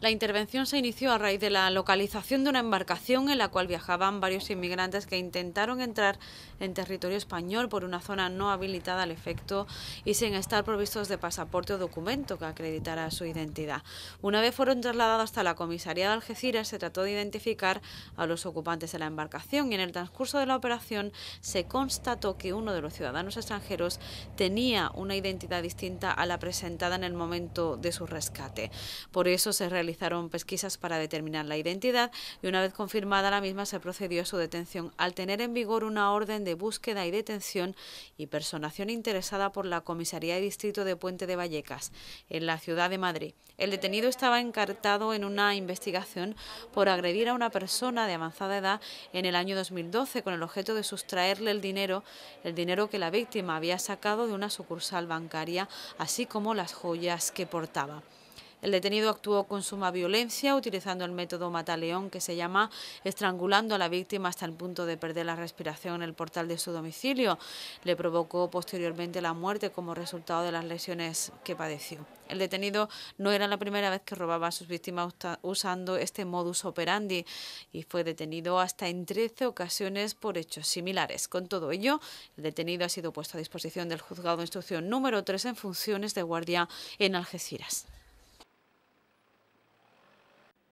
La intervención se inició a raíz de la localización de una embarcación en la cual viajaban varios inmigrantes que intentaron entrar en territorio español por una zona no habilitada al efecto y sin estar provistos de pasaporte o documento que acreditara su identidad. Una vez fueron trasladados hasta la comisaría de Algeciras, se trató de identificar a los ocupantes de la embarcación y en el transcurso de la operación se constató que uno de los ciudadanos extranjeros tenía una identidad distinta a la presentada en el momento de su rescate. Por eso se realizó realizaron pesquisas para determinar la identidad y una vez confirmada la misma se procedió a su detención al tener en vigor una orden de búsqueda y detención y personación interesada por la Comisaría de Distrito de Puente de Vallecas, en la ciudad de Madrid. El detenido estaba encartado en una investigación por agredir a una persona de avanzada edad en el año 2012 con el objeto de sustraerle el dinero, el dinero que la víctima había sacado de una sucursal bancaria, así como las joyas que portaba. El detenido actuó con suma violencia, utilizando el método mataleón que se llama estrangulando a la víctima hasta el punto de perder la respiración en el portal de su domicilio. Le provocó posteriormente la muerte como resultado de las lesiones que padeció. El detenido no era la primera vez que robaba a sus víctimas usando este modus operandi y fue detenido hasta en 13 ocasiones por hechos similares. Con todo ello, el detenido ha sido puesto a disposición del juzgado de instrucción número 3 en funciones de guardia en Algeciras.